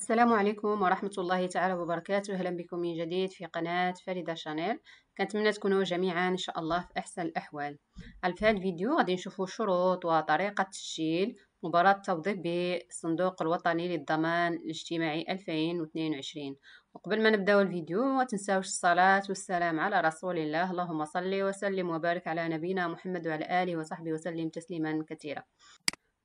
السلام عليكم ورحمة الله تعالى وبركاته أهلا بكم من جديد في قناة فريدة شانيل كنتمنى تكونوا جميعا إن شاء الله في أحسن الأحوال في هذا الفيديو غادي نشوفوا شروط وطريقة تسجيل مباراة توظيف بالصندوق الوطني للضمان الاجتماعي 2022 وقبل ما نبداو الفيديو ما تنساوش الصلاة والسلام على رسول الله اللهم صل وسلم وبارك على نبينا محمد وعلى آله وصحبه وسلم تسليما كثيرا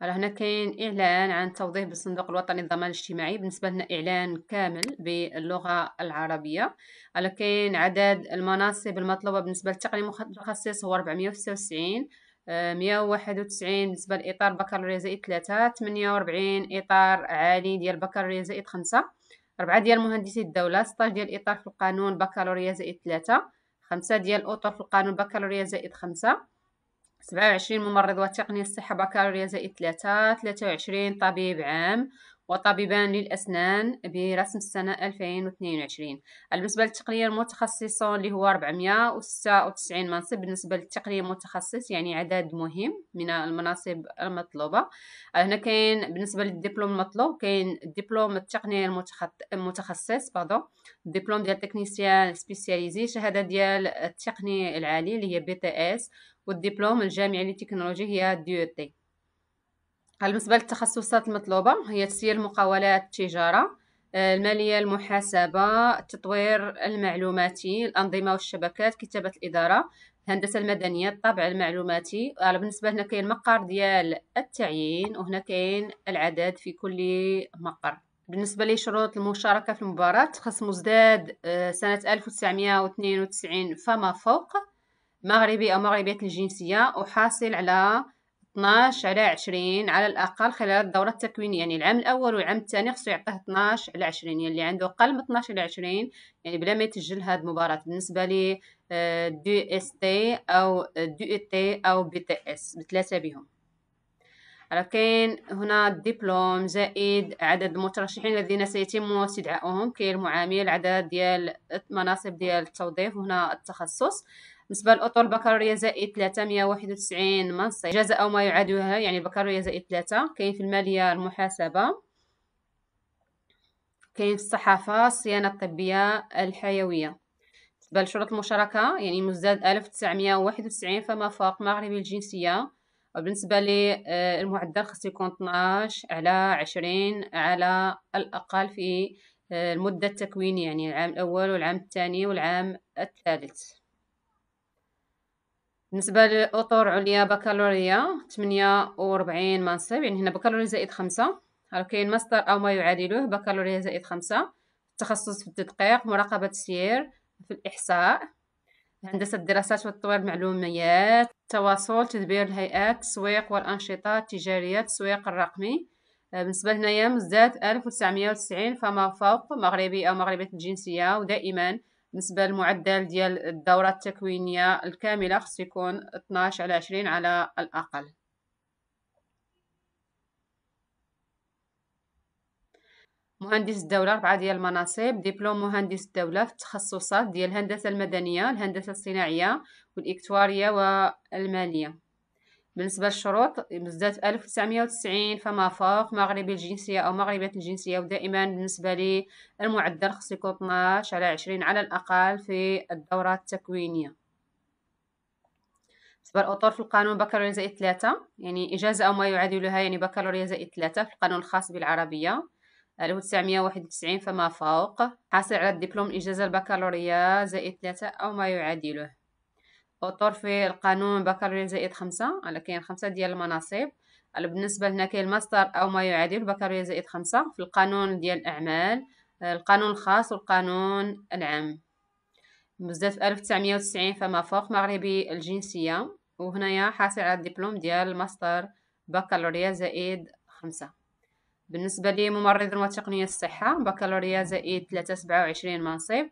راه هنا كاين اعلان عن توضيح بالصندوق الوطني للضمان الاجتماعي بالنسبه لنا اعلان كامل باللغه العربيه على كاين عدد المناصب المطلوبه بالنسبه للتقني المتخصص هو 496 191 آه، بالنسبه لاطار بكالوريا زائد 3 48 اطار عالي ديال بكالوريا زائد 5 4 ديال مهندسي الدوله 16 ديال اطار في القانون بكالوريا زائد 3 5 ديال اطار في القانون بكالوريا زائد 5 سبعة ممرض وتقنية الصحة بكالوريا زائد ثلاثة ثلاثة وعشرين طبيب عام وطبيبان للأسنان برسم السنة ألفين واثنين وعشرين بالنسبة للتقنية المتخصصة اللي هو ربعمية وستة وتسعين منصب بالنسبة للتقنية المتخصص يعني عدد مهم من المناصب المطلوبة هنا كاين بالنسبة للدبلوم المطلوب كاين الدبلوم التقنية المتخصص بعضو الدبلوم ديال تكنيسيان سبيسياليزي شهادة ديال التقني العالي اللي هي بي تي اس والدبلوم الجامعي للتكنولوجيا هي ديو تي بالنسبه للتخصصات المطلوبه هي تسيير المقاولات التجاره آه، الماليه المحاسبه التطوير المعلوماتي الانظمه والشبكات كتابه الاداره الهندسه المدنيه الطابع المعلوماتي على بالنسبه هنا كاين مقر ديال التعيين وهنا كاين العدد في كل مقر بالنسبه لشروط المشاركه في المباراه خص مزداد آه، سنه 1992 فما فوق مغربي أو مغربية الجنسية أحاصل على 12 على 20 على الأقل خلال الدورة التكوينية يعني العام الأول والعام الثاني خصو يعطيه 12 على 20 يعني اللي عنده أقل من 12 على 20 يعني بلا ما يتسجل هاد المباراة بالنسبة لي آه، دو اس تي أو آه، دو اي تي أو بي تي اس بثلاثة بهم على كاين هنا الدبلوم زائد عدد المترشحين الذين سيتم استدعائهم كاين المعامل عدد ديال المناصب ديال التوظيف وهنا التخصص بالنسبة للاطر البكالوريا زائد 391 منصب جزاء أو ما يعادلها يعني البكالوريا زائد 3 كاين في المالية المحاسبة كاين في الصحافة الصيانة الطبية الحيوية بالنسبة لشروط المشاركة يعني مزداد 1991 فما فوق مغربي الجنسية وبالنسبة للمعدل آه، خص يكون 12 على 20 على الأقل في آه، المدة التكوينية يعني العام الأول والعام الثاني والعام الثالث بالنسبة للأطر عليا بكالوريا تمنية وربعين منصب يعني هنا بكالوريا زائد خمسة راه كاين ماستر أو ما يعادله بكالوريا زائد خمسة تخصص في التدقيق مراقبة السير في الإحصاء هندسة الدراسات والتطوير المعلوميات التواصل تدبير الهيئات التسويق والأنشطة التجارية التسويق الرقمي آه، بالنسبة لهنايا مزداد ألف وتسعمية وتسعين فما فوق مغربي أو مغربية الجنسية ودائما بالنسبه للمعدل ديال الدوره التكوينيه الكامله خص يكون 12 على 20 على الاقل مهندس الدولة أربعة ديال المناصب دبلوم مهندس الدولة في التخصصات ديال الهندسة المدنية الهندسة الصناعية والإكتوارية والمالية بالنسبة للشروط مزدات 1990 فما فوق مغربي الجنسية أو مغربية الجنسية ودائما بالنسبة لي المعدل خص يكون 12 على 20 على الأقل في الدورات التكوينية بالنسبة للأطر في القانون بكالوريا زائد 3 يعني إجازة أو ما يعادلها يعني بكالوريا زائد 3 في القانون الخاص بالعربية 1991 فما فوق حاصل على الدبلوم الإجازة البكالوريا زائد 3 أو ما يعادله اطر في القانون بكالوريا زائد خمسة على كاين خمسة ديال المناصب بالنسبة لنا كاين الماستر أو ما يعادل بكالوريا زائد خمسة في القانون ديال الأعمال آه، القانون الخاص والقانون العام بزاف ألف تسعمية وتسعين فما فوق مغربي الجنسية وهنايا حاصل على الدبلوم ديال الماستر بكالوريا زائد خمسة بالنسبة لممرض وتقنية الصحة بكالوريا زائد ثلاثة سبعة وعشرين منصب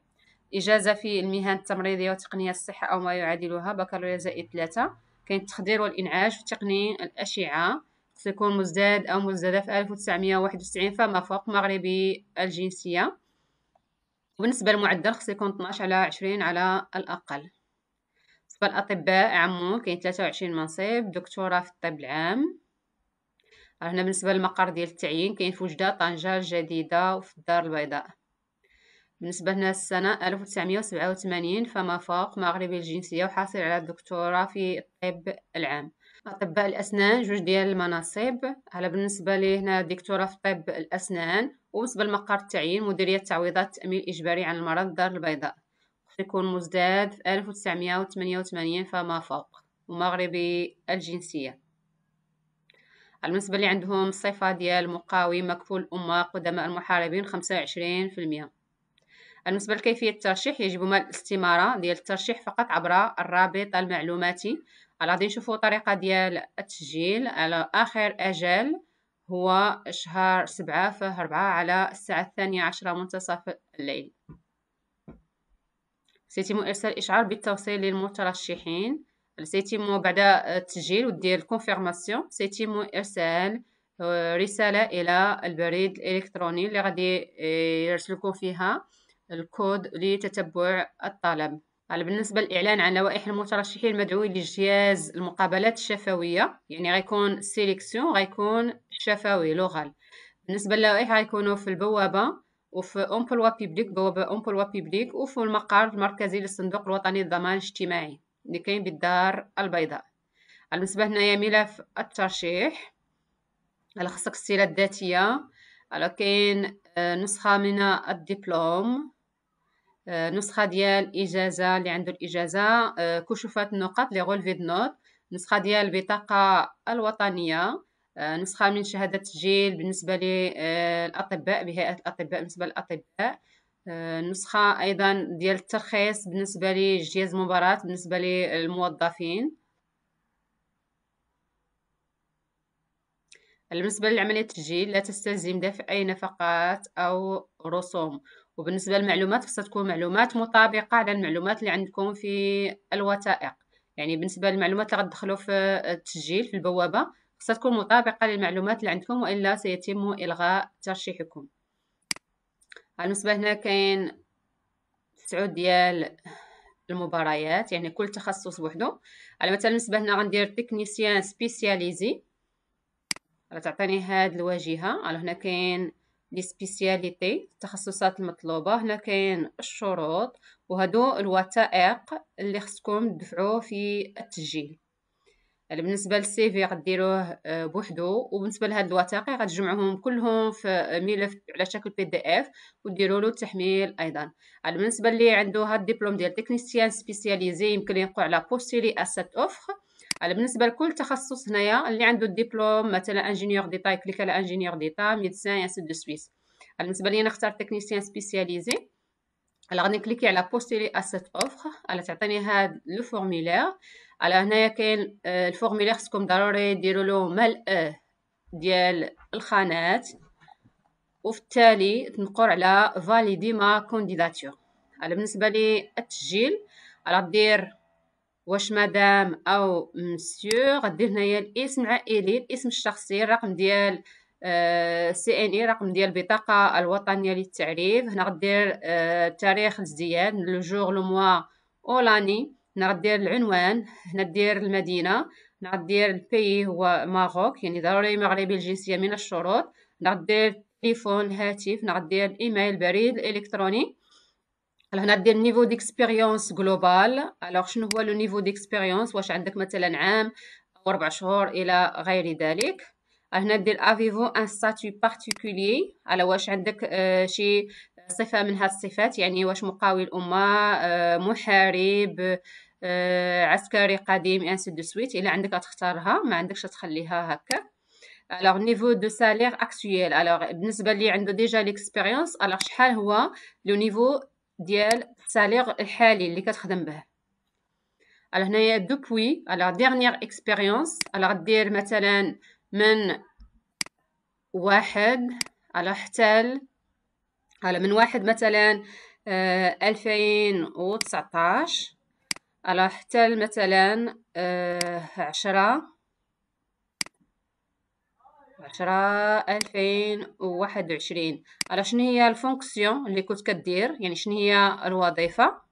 إجازة في المهن التمريضية وتقنية الصحة أو ما يعادلها بكالوريا زائد ثلاثة كاين التخدير والإنعاش في تقني الأشعة سيكون مزداد أو مزدادة في 1991 فما فوق مغربي الجنسية وبالنسبة للمعدل خص يكون 12 على 20 على الأقل بالنسبة للأطباء عمو كاين 23 منصب دكتوراه في الطب العام هنا بالنسبة للمقر ديال التعيين كاين في وجدة طنجة الجديدة وفي الدار البيضاء بالنسبة لنا السنة 1987 فما فوق مغربي الجنسية وحاصل على الدكتوراه في الطب العام أطباء الأسنان جوج ديال المناصب على بالنسبة لي هنا دكتوراه في طب الأسنان وبالنسبة لمقر التعيين مديرية تعويضات التأمين الإجباري عن المرض الدار البيضاء يكون مزداد في 1988 فما فوق ومغربي الجنسية بالنسبة لي عندهم الصفة ديال مقاوم مكفول أمة قدماء المحاربين 25% بالنسبة لكيفية الترشيح يجب مال الاستمارة ديال الترشيح فقط عبر الرابط المعلوماتي غادي نشوفوا طريقة ديال التسجيل على آخر أجل هو شهر سبعة في أربعة على الساعة الثانية عشرة منتصف الليل سيتم إرسال إشعار بالتوصيل للمترشحين سيتم بعد التسجيل ودير الكونفيرماسيون سيتم إرسال آه، رسالة إلى البريد الإلكتروني اللي غادي آه، يرسلكم فيها الكود لتتبع الطلب على آه، بالنسبة للإعلان عن لوائح المترشحين المدعوين لجهاز المقابلات الشفوية يعني غيكون سيليكسيون غيكون شفوي لغال بالنسبة للوائح غيكونوا في البوابة وفي أمبلوا بيبليك بوابة أمبلوا بيبليك وفي المقر المركزي للصندوق الوطني للضمان الاجتماعي اللي كاين بالدار البيضاء آه، بالنسبة هنايا ملف الترشيح على آه، خصك السيرة الذاتية على كاين نسخة من الدبلوم آه، نسخه ديال اجازه اللي عنده الاجازه آه، كشوفات النقط لي غولفي نوت نسخه ديال البطاقه الوطنيه آه، نسخه من شهاده تسجيل بالنسبه للاطباء بهيئه الاطباء بالنسبه للاطباء نسخه ايضا ديال الترخيص بالنسبه لجهاز مباراه بالنسبه للموظفين بالنسبة لعملية التسجيل لا تستلزم دفع أي نفقات أو رسوم وبالنسبة للمعلومات خصها تكون معلومات مطابقة على المعلومات اللي عندكم في الوثائق يعني بالنسبة للمعلومات اللي غتدخلوا في التسجيل في البوابة خصها تكون مطابقة للمعلومات اللي عندكم وإلا سيتم إلغاء ترشيحكم آه، بالنسبة هنا كاين تسعود ديال المباريات يعني كل تخصص بوحدو على آه، مثلا بالنسبه هنا غندير تكنيسيان سبيسياليزي غتعطيني هاد الواجهه على آه، هنا كاين لي سبيسياليتي التخصصات المطلوبه هنا كاين الشروط وهادو الوثائق اللي خصكم تدفعوه في التسجيل يعني بالنسبه للسي في غديروه آه، بوحدو وبالنسبه لهاد الوثائق غتجمعوهم كلهم في ملف على شكل بي دي اف وديروا له التحميل ايضا يعني بالنسبه اللي عنده هاد الدبلوم ديال تكنيسيان سبيسياليزي يمكن ينقوا على بوستيلي اسات اوفر على بالنسبه لكل تخصص هنايا اللي عنده الدبلوم مثلا انجينيور ديتا كليك على انجينيور ديتا ميدسان ياسد دو سويس بالنسبه لي انا اختار تكنيسيان سبيسياليزي على غادي نكليكي على بوستيلي اسيت اوفر على تعطيني هاد لو فورميلير على هنايا كاين الفورميلير خصكم ضروري ديروا له ملء آه، ديال الخانات وفي التالي تنقر على فاليدي ما كونديداتور على بالنسبه لي التسجيل على دير واش مدام او مسيو غدير هنايا الاسم العائلي الاسم الشخصي الرقم ديال آه، سي ان اي رقم ديال البطاقه الوطنيه للتعريف هنا غدير آه، تاريخ الازدياد لو جور لو موا او لاني هنا غدير العنوان هنا دير المدينه هنا غدير البي هو ماروك يعني ضروري مغربي الجنسيه من الشروط هنا غدير تليفون الهاتف هنا غدير الايميل البريد الالكتروني هنا دير نيفو ديكسبيريونس جلوبال الوغ شنو هو لو نيفو ديكسبيريونس واش عندك مثلا عام او ربع شهور الى غير ذلك هنا دير افيفو ان ساتو بارتيكولي على واش عندك آه، شي صفه من هاد الصفات يعني واش مقاول امه آه، محارب آه، عسكري قديم انسي دو سويت الا عندك تختارها ما عندكش تخليها هكا الوغ نيفو دو سالير اكتويل الوغ بالنسبه لي عنده ديجا ليكسبيريونس الوغ شحال هو لو نيفو ديال السالير الحالي اللي كتخدم به على هنايا دوبوي على ديرنيير اكسبيريونس على غدير مثلا من واحد على حتى على من واحد مثلا آه، ألفين وتسعطاش على حتى مثلا آه، عشرة عشرة ألفين وواحد وعشرين على شنو هي الفونكسيون اللي كنت كدير يعني شنو هي الوظيفة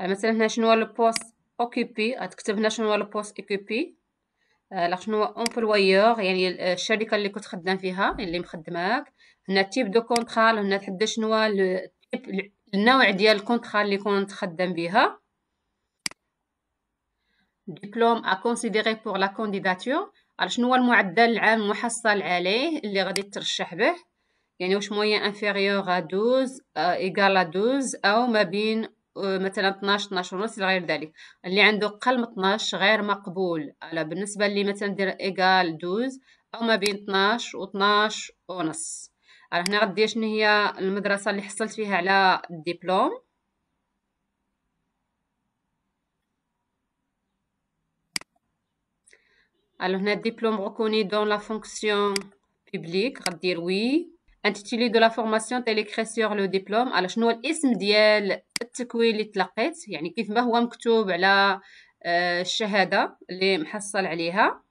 مثلا هنا شنو هو البوست اوكيبي غتكتب هنا شنو هو البوست اوكيبي لا شنو هو امبلويور يعني الشركه اللي كنت خدام فيها اللي مخدماك هنا تيب دو كونترال هنا تحدد شنو هو النوع ديال الكونطرا اللي كنت خدام بها ديبلوم ا كونسيديري بور لا كانديداتور على شنو هو المعدل العام المحصل عليه اللي غادي ترشح به يعني واش مويان انفيريور ا 12 ايغال ا 12 او ما بين euh, مثلا 12 12 ونص الى غير ذلك اللي عنده اقل من 12 غير مقبول على بالنسبه اللي مثلا دير ايغال 12 او ما بين 12 و 12 ونص راه هنا غدير شنو هي المدرسه اللي حصلت فيها على الدبلوم الو هنا الدبلوم ريكوني دون لا فونكسيون بوبليك غدير وي انتيتيلي دو لا فورماسيون تيليكري سيغ لو ديبلوم على شنو هو الاسم ديال التكوين اللي تلقيت يعني كيف ما هو مكتوب على آه، الشهاده اللي محصل عليها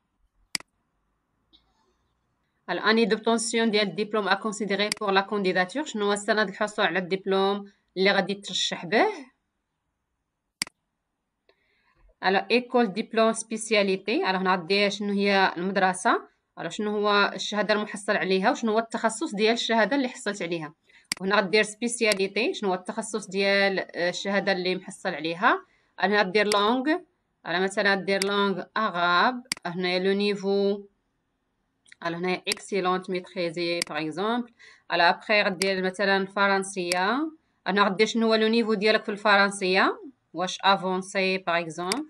الاني دوبتونسيون ديال الدبلوم ا كونسيديري بور لا كونديداتور شنو هو السند الحصول على الدبلوم اللي غادي ترشح به على ايكول ديبلوم سبيسياليتي على هنا غادي شنو هي المدرسه على شنو هو الشهاده المحصل عليها وشنو هو التخصص ديال الشهاده اللي حصلت عليها وهنا غدير سبيسياليتي شنو هو التخصص ديال الشهاده اللي محصل عليها هنا غدير لونغ على مثلا غدير لونغ اغاب هنا لو نيفو على هنايا اكسيلونت ميتريزي باغ اكزومبل على ابخي غدير مثلا فرنسيه انا غدير شنو هو لو نيفو ديالك في الفرنسيه واش افونسي باغ اكزومبل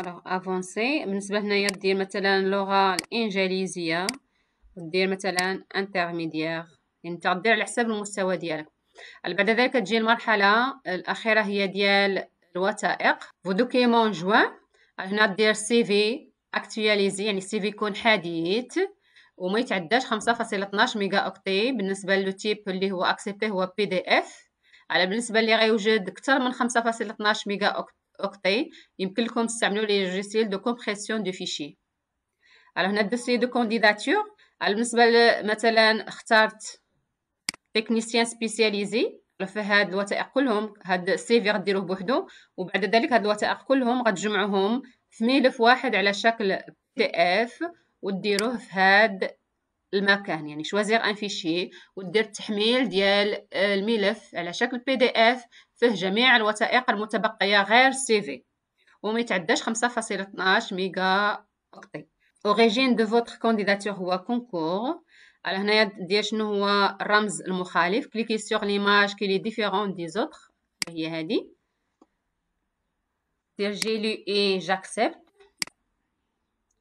الو افونسي بالنسبه هنايا دير مثلا اللغه الانجليزيه دير مثلا انترميديير يعني تغدير على حساب المستوى ديالك بعد ذلك تجي المرحله الاخيره هي ديال الوثائق فو دوكيمون جوان هنا دير سي في اكتواليزي يعني سي في يكون حديث وما يتعداش 5.12 ميجا اوكتي بالنسبه للتيب اللي هو اكسبتي هو بي دي اف على بالنسبه اللي غيوجد اكثر من 5.12 ميجا اوكتي يمكن لكم تستعملوا لي لوجيسيل دو كومبريسيون دو فيشي على هنا الدوسي دو كونديداتور على بالنسبه مثلا اختارت تكنيسيان سبيسياليزي فهاد الوثائق كلهم هاد السيفي غديروه بوحدو وبعد ذلك هاد الوثائق كلهم غتجمعوهم في ملف واحد على شكل بي اف وديروه في هاد المكان يعني شوازير ان فيشي ودير التحميل ديال الملف على شكل بي دي اف فيه جميع الوثائق المتبقيه غير السي في وما يتعداش 5.12 ميجا اوكتي اوريجين دو فوتر كانديداتور هو كونكور على هنايا ديال شنو هو الرمز المخالف كليكي سيغ ليماج كي لي ديفيرون دي زوتر هي هادي دير جي لو اي جاكسبت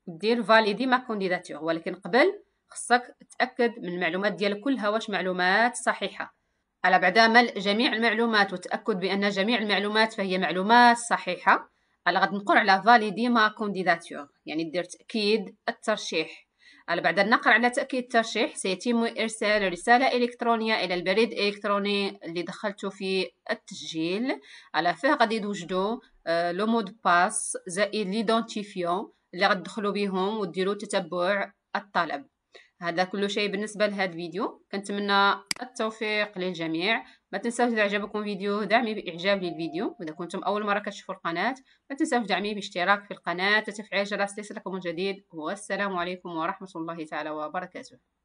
دير فاليدي ما كونديداتور ولكن قبل خصك تاكد من المعلومات ديالك كلها واش معلومات صحيحه على بعدا ملء جميع المعلومات وتاكد بان جميع المعلومات فهي معلومات صحيحه على غادي نقول على فاليدي ما كونديداتور يعني دير تاكيد الترشيح بعد النقر على تأكيد الترشيح سيتم إرسال رسالة إلكترونية إلى البريد الإلكتروني اللي دخلته في التسجيل على فيه غادي توجدوا آه، لو مود باس زائد ليدونتيفيون اللي غتدخلوا بهم وديروا تتبع الطلب هذا كل شيء بالنسبه لهذا الفيديو كنتمنى التوفيق للجميع ما تنساوش اذا عجبكم الفيديو دعمي باعجاب للفيديو واذا كنتم اول مره كتشوفوا القناه ما تنساوش دعمي باشتراك في القناه وتفعيل جرس ليصلكم الجديد والسلام عليكم ورحمه الله تعالى وبركاته